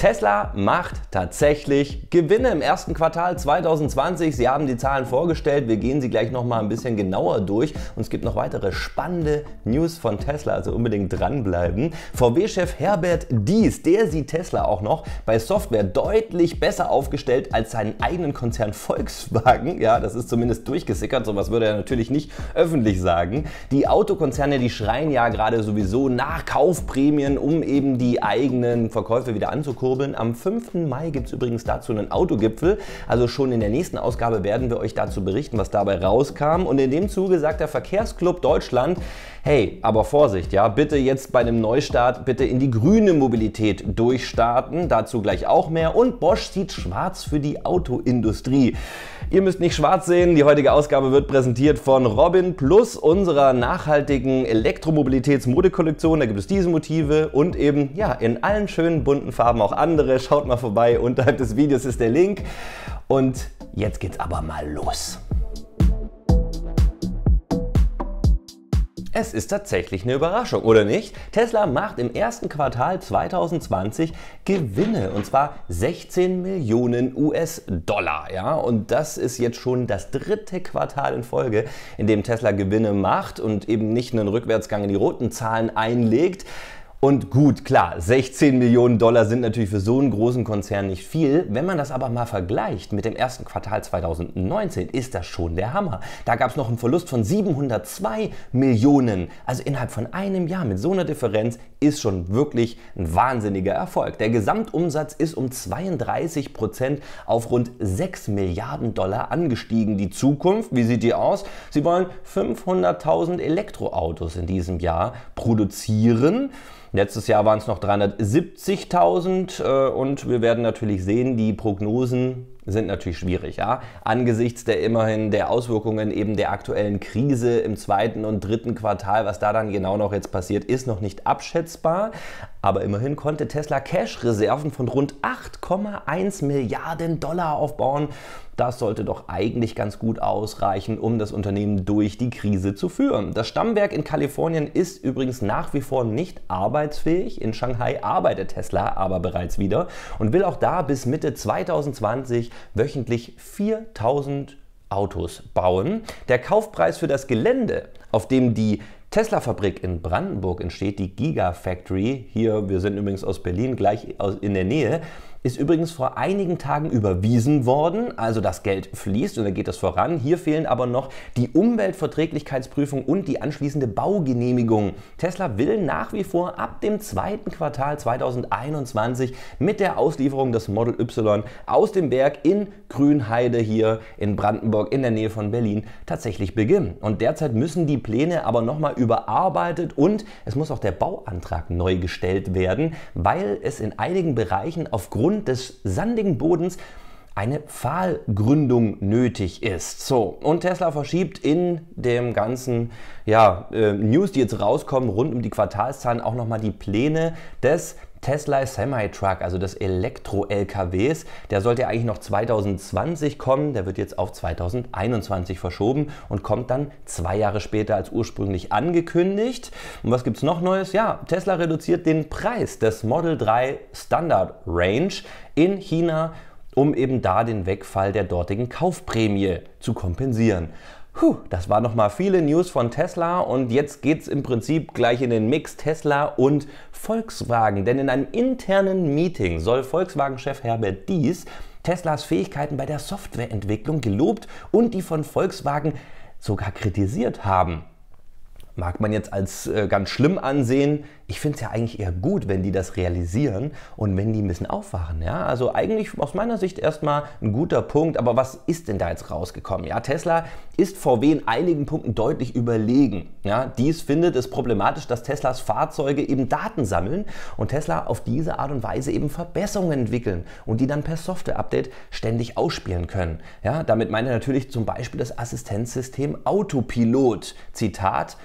Tesla macht tatsächlich Gewinne im ersten Quartal 2020. Sie haben die Zahlen vorgestellt. Wir gehen sie gleich noch mal ein bisschen genauer durch. Und es gibt noch weitere spannende News von Tesla, also unbedingt dranbleiben. VW-Chef Herbert Dies, der sieht Tesla auch noch bei Software deutlich besser aufgestellt als seinen eigenen Konzern Volkswagen. Ja, das ist zumindest durchgesickert. Sowas würde er natürlich nicht öffentlich sagen. Die Autokonzerne, die schreien ja gerade sowieso nach Kaufprämien, um eben die eigenen Verkäufe wieder anzukurbeln ankurbeln. Am 5. Mai gibt es übrigens dazu einen Autogipfel. Also schon in der nächsten Ausgabe werden wir euch dazu berichten, was dabei rauskam. Und in dem Zuge sagt der Verkehrsclub Deutschland, hey, aber Vorsicht, ja, bitte jetzt bei einem Neustart bitte in die grüne Mobilität durchstarten. Dazu gleich auch mehr. Und Bosch sieht schwarz für die Autoindustrie. Ihr müsst nicht schwarz sehen, die heutige Ausgabe wird präsentiert von Robin Plus, unserer nachhaltigen Elektromobilitätsmodekollektion. Da gibt es diese Motive und eben ja in allen schönen bunten Farben auch andere. Schaut mal vorbei, unterhalb des Videos ist der Link. Und jetzt geht's aber mal los. Es ist tatsächlich eine Überraschung, oder nicht? Tesla macht im ersten Quartal 2020 Gewinne und zwar 16 Millionen US-Dollar. Ja? Und das ist jetzt schon das dritte Quartal in Folge, in dem Tesla Gewinne macht und eben nicht einen Rückwärtsgang in die roten Zahlen einlegt. Und gut, klar, 16 Millionen Dollar sind natürlich für so einen großen Konzern nicht viel. Wenn man das aber mal vergleicht mit dem ersten Quartal 2019, ist das schon der Hammer. Da gab es noch einen Verlust von 702 Millionen. Also innerhalb von einem Jahr mit so einer Differenz ist schon wirklich ein wahnsinniger Erfolg. Der Gesamtumsatz ist um 32 Prozent auf rund 6 Milliarden Dollar angestiegen. Die Zukunft, wie sieht die aus? Sie wollen 500.000 Elektroautos in diesem Jahr produzieren. Letztes Jahr waren es noch 370.000 äh, und wir werden natürlich sehen, die Prognosen sind natürlich schwierig, ja. Angesichts der immerhin der Auswirkungen eben der aktuellen Krise im zweiten und dritten Quartal, was da dann genau noch jetzt passiert, ist noch nicht abschätzbar. Aber immerhin konnte Tesla Cash-Reserven von rund 8,1 Milliarden Dollar aufbauen das sollte doch eigentlich ganz gut ausreichen, um das Unternehmen durch die Krise zu führen. Das Stammwerk in Kalifornien ist übrigens nach wie vor nicht arbeitsfähig. In Shanghai arbeitet Tesla aber bereits wieder und will auch da bis Mitte 2020 wöchentlich 4000 Autos bauen. Der Kaufpreis für das Gelände, auf dem die Tesla-Fabrik in Brandenburg entsteht, die Gigafactory, hier, wir sind übrigens aus Berlin, gleich in der Nähe, ist übrigens vor einigen Tagen überwiesen worden, also das Geld fließt und da geht das voran. Hier fehlen aber noch die Umweltverträglichkeitsprüfung und die anschließende Baugenehmigung. Tesla will nach wie vor ab dem zweiten Quartal 2021 mit der Auslieferung des Model Y aus dem Berg in Grünheide hier in Brandenburg in der Nähe von Berlin tatsächlich beginnen. Und derzeit müssen die Pläne aber nochmal überarbeitet und es muss auch der Bauantrag neu gestellt werden, weil es in einigen Bereichen aufgrund aufgrund des sandigen Bodens eine Pfahlgründung nötig ist. So, und Tesla verschiebt in dem ganzen ja, äh, News, die jetzt rauskommen, rund um die Quartalszahlen auch nochmal die Pläne des Tesla Semi-Truck, also des Elektro-LKWs, der sollte eigentlich noch 2020 kommen, der wird jetzt auf 2021 verschoben und kommt dann zwei Jahre später als ursprünglich angekündigt. Und was gibt es noch Neues? Ja, Tesla reduziert den Preis des Model 3 Standard Range in China um eben da den Wegfall der dortigen Kaufprämie zu kompensieren. Puh, das waren nochmal viele News von Tesla und jetzt geht's im Prinzip gleich in den Mix Tesla und Volkswagen. Denn in einem internen Meeting soll Volkswagen-Chef Herbert Dies Teslas Fähigkeiten bei der Softwareentwicklung gelobt und die von Volkswagen sogar kritisiert haben mag man jetzt als äh, ganz schlimm ansehen. Ich finde es ja eigentlich eher gut, wenn die das realisieren und wenn die ein bisschen aufwachen. Ja? Also eigentlich aus meiner Sicht erstmal ein guter Punkt, aber was ist denn da jetzt rausgekommen? Ja, Tesla ist VW in einigen Punkten deutlich überlegen. Ja? Dies findet es problematisch, dass Teslas Fahrzeuge eben Daten sammeln und Tesla auf diese Art und Weise eben Verbesserungen entwickeln und die dann per Software-Update ständig ausspielen können. Ja? Damit meine natürlich zum Beispiel das Assistenzsystem Autopilot. Zitat,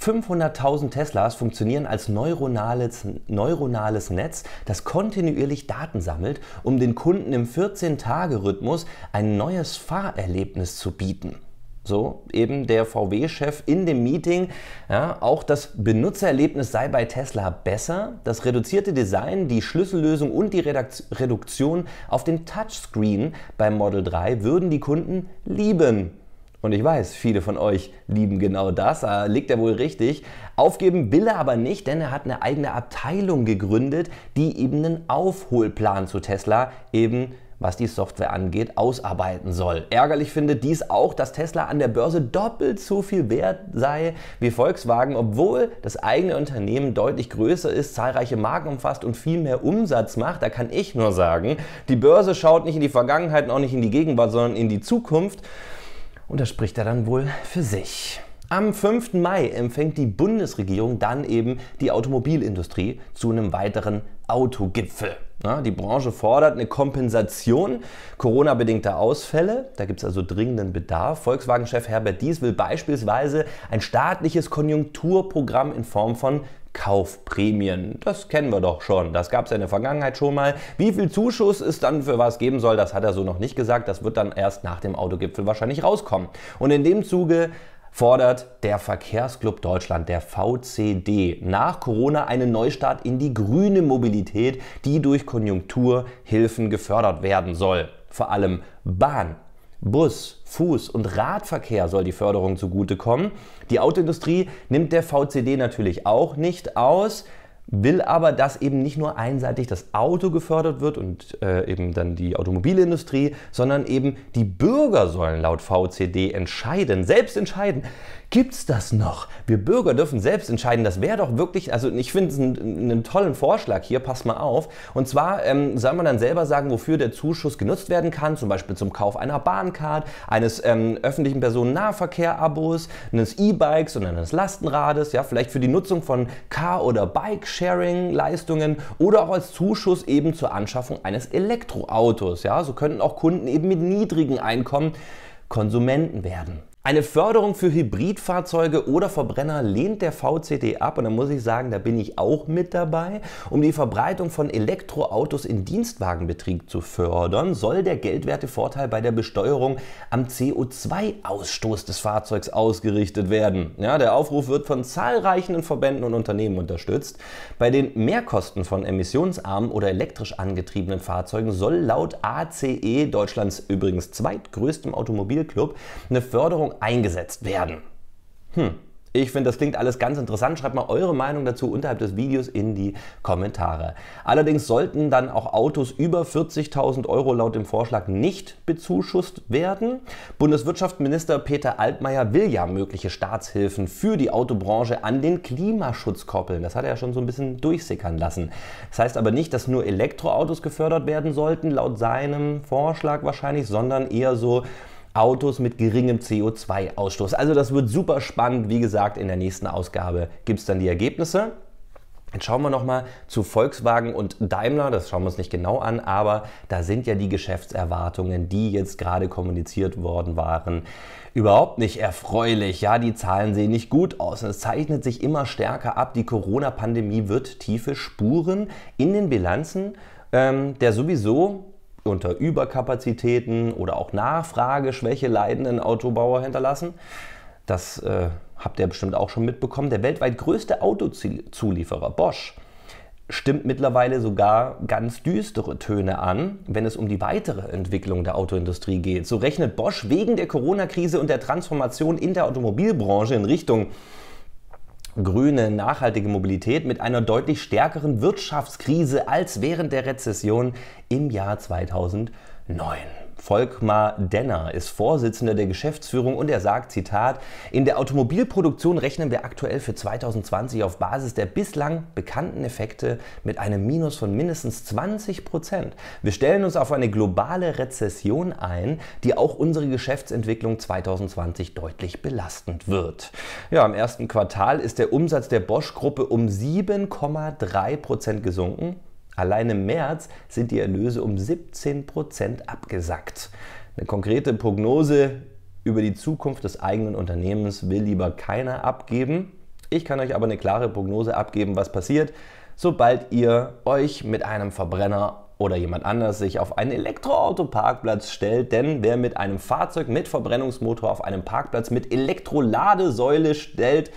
500.000 Teslas funktionieren als neuronales, neuronales Netz, das kontinuierlich Daten sammelt, um den Kunden im 14-Tage-Rhythmus ein neues Fahrerlebnis zu bieten. So eben der VW-Chef in dem Meeting. Ja, auch das Benutzererlebnis sei bei Tesla besser. Das reduzierte Design, die Schlüssellösung und die Reduktion auf den Touchscreen beim Model 3 würden die Kunden lieben. Und ich weiß, viele von euch lieben genau das, da äh, liegt er wohl richtig. Aufgeben will er aber nicht, denn er hat eine eigene Abteilung gegründet, die eben einen Aufholplan zu Tesla eben was die Software angeht, ausarbeiten soll. Ärgerlich findet dies auch, dass Tesla an der Börse doppelt so viel wert sei wie Volkswagen, obwohl das eigene Unternehmen deutlich größer ist, zahlreiche Marken umfasst und viel mehr Umsatz macht. Da kann ich nur sagen, die Börse schaut nicht in die Vergangenheit und auch nicht in die Gegenwart, sondern in die Zukunft. Und das spricht er dann wohl für sich. Am 5. Mai empfängt die Bundesregierung dann eben die Automobilindustrie zu einem weiteren Autogipfel. Ja, die Branche fordert eine Kompensation Corona-bedingter Ausfälle. Da gibt es also dringenden Bedarf. Volkswagen-Chef Herbert Dies will beispielsweise ein staatliches Konjunkturprogramm in Form von Kaufprämien. Das kennen wir doch schon. Das gab es ja in der Vergangenheit schon mal. Wie viel Zuschuss es dann für was geben soll, das hat er so noch nicht gesagt. Das wird dann erst nach dem Autogipfel wahrscheinlich rauskommen. Und in dem Zuge fordert der Verkehrsclub Deutschland, der VCD, nach Corona einen Neustart in die grüne Mobilität, die durch Konjunkturhilfen gefördert werden soll. Vor allem Bahn, Bus, Fuß- und Radverkehr soll die Förderung zugutekommen. Die Autoindustrie nimmt der VCD natürlich auch nicht aus will aber, dass eben nicht nur einseitig das Auto gefördert wird und äh, eben dann die Automobilindustrie, sondern eben die Bürger sollen laut VCD entscheiden, selbst entscheiden. Gibt's das noch? Wir Bürger dürfen selbst entscheiden. Das wäre doch wirklich, also ich finde es einen, einen, tollen Vorschlag hier, pass mal auf. Und zwar ähm, soll man dann selber sagen, wofür der Zuschuss genutzt werden kann, zum Beispiel zum Kauf einer Bahncard, eines ähm, öffentlichen Personennahverkehr-Abos, eines E-Bikes und eines Lastenrades, ja, vielleicht für die Nutzung von Car- oder Bike- sharing leistungen oder auch als Zuschuss eben zur Anschaffung eines Elektroautos. Ja, so könnten auch Kunden eben mit niedrigen Einkommen Konsumenten werden. Eine Förderung für Hybridfahrzeuge oder Verbrenner lehnt der VCD ab und da muss ich sagen, da bin ich auch mit dabei. Um die Verbreitung von Elektroautos in Dienstwagenbetrieb zu fördern, soll der geldwerte Vorteil bei der Besteuerung am CO2-Ausstoß des Fahrzeugs ausgerichtet werden. Ja, der Aufruf wird von zahlreichen Verbänden und Unternehmen unterstützt. Bei den Mehrkosten von emissionsarmen oder elektrisch angetriebenen Fahrzeugen soll laut ACE, Deutschlands übrigens zweitgrößtem Automobilclub, eine Förderung eingesetzt werden. Hm. Ich finde, das klingt alles ganz interessant. Schreibt mal eure Meinung dazu unterhalb des Videos in die Kommentare. Allerdings sollten dann auch Autos über 40.000 Euro laut dem Vorschlag nicht bezuschusst werden. Bundeswirtschaftsminister Peter Altmaier will ja mögliche Staatshilfen für die Autobranche an den Klimaschutz koppeln. Das hat er ja schon so ein bisschen durchsickern lassen. Das heißt aber nicht, dass nur Elektroautos gefördert werden sollten, laut seinem Vorschlag wahrscheinlich, sondern eher so Autos mit geringem CO2-Ausstoß. Also das wird super spannend. Wie gesagt, in der nächsten Ausgabe gibt es dann die Ergebnisse. Jetzt schauen wir nochmal zu Volkswagen und Daimler, das schauen wir uns nicht genau an, aber da sind ja die Geschäftserwartungen, die jetzt gerade kommuniziert worden waren, überhaupt nicht erfreulich. Ja, die Zahlen sehen nicht gut aus es zeichnet sich immer stärker ab, die Corona-Pandemie wird tiefe Spuren in den Bilanzen ähm, der sowieso unter Überkapazitäten oder auch Nachfrageschwäche leidenden Autobauer hinterlassen. Das äh, habt ihr bestimmt auch schon mitbekommen. Der weltweit größte Autozulieferer Bosch stimmt mittlerweile sogar ganz düstere Töne an, wenn es um die weitere Entwicklung der Autoindustrie geht. So rechnet Bosch wegen der Corona-Krise und der Transformation in der Automobilbranche in Richtung grüne, nachhaltige Mobilität mit einer deutlich stärkeren Wirtschaftskrise als während der Rezession im Jahr 2009. Volkmar Denner ist Vorsitzender der Geschäftsführung und er sagt, Zitat, in der Automobilproduktion rechnen wir aktuell für 2020 auf Basis der bislang bekannten Effekte mit einem Minus von mindestens 20 Prozent. Wir stellen uns auf eine globale Rezession ein, die auch unsere Geschäftsentwicklung 2020 deutlich belastend wird. Ja, im ersten Quartal ist der Umsatz der Bosch-Gruppe um 7,3 Prozent gesunken. Allein im März sind die Erlöse um 17 abgesackt. Eine konkrete Prognose über die Zukunft des eigenen Unternehmens will lieber keiner abgeben. Ich kann euch aber eine klare Prognose abgeben, was passiert, sobald ihr euch mit einem Verbrenner oder jemand anders sich auf einen Elektroauto-Parkplatz stellt, denn wer mit einem Fahrzeug mit Verbrennungsmotor auf einem Parkplatz mit Elektroladesäule stellt,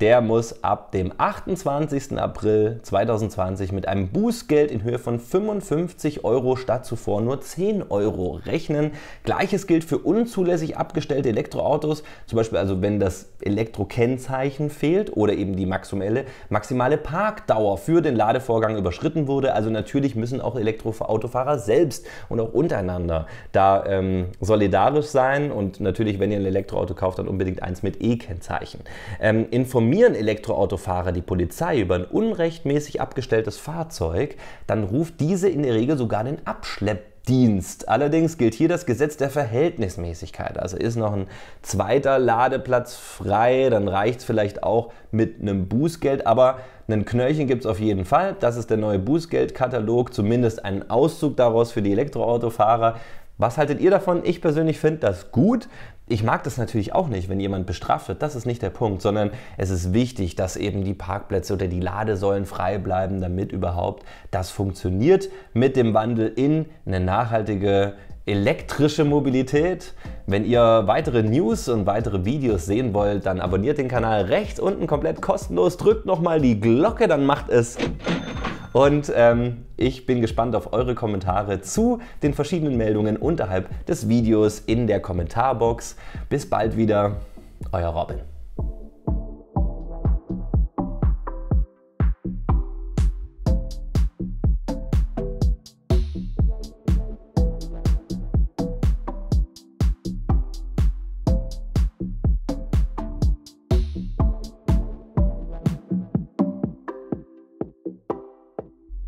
der muss ab dem 28. April 2020 mit einem Bußgeld in Höhe von 55 Euro statt zuvor nur 10 Euro rechnen. Gleiches gilt für unzulässig abgestellte Elektroautos, zum Beispiel also wenn das Elektrokennzeichen fehlt oder eben die maximale, maximale Parkdauer für den Ladevorgang überschritten wurde. Also natürlich müssen auch Elektroautofahrer selbst und auch untereinander da ähm, solidarisch sein und natürlich, wenn ihr ein Elektroauto kauft, dann unbedingt eins mit E-Kennzeichen. Ähm, informieren Elektroautofahrer die Polizei über ein unrechtmäßig abgestelltes Fahrzeug, dann ruft diese in der Regel sogar den Abschleppdienst. Allerdings gilt hier das Gesetz der Verhältnismäßigkeit. Also ist noch ein zweiter Ladeplatz frei, dann reicht es vielleicht auch mit einem Bußgeld, aber ein Knöllchen gibt es auf jeden Fall. Das ist der neue Bußgeldkatalog, zumindest einen Auszug daraus für die Elektroautofahrer. Was haltet ihr davon? Ich persönlich finde das gut. Ich mag das natürlich auch nicht, wenn jemand bestraft wird. Das ist nicht der Punkt, sondern es ist wichtig, dass eben die Parkplätze oder die Ladesäulen frei bleiben, damit überhaupt das funktioniert mit dem Wandel in eine nachhaltige elektrische Mobilität. Wenn ihr weitere News und weitere Videos sehen wollt, dann abonniert den Kanal rechts unten komplett kostenlos, drückt nochmal die Glocke, dann macht es und ähm, ich bin gespannt auf eure Kommentare zu den verschiedenen Meldungen unterhalb des Videos in der Kommentarbox. Bis bald wieder, euer Robin.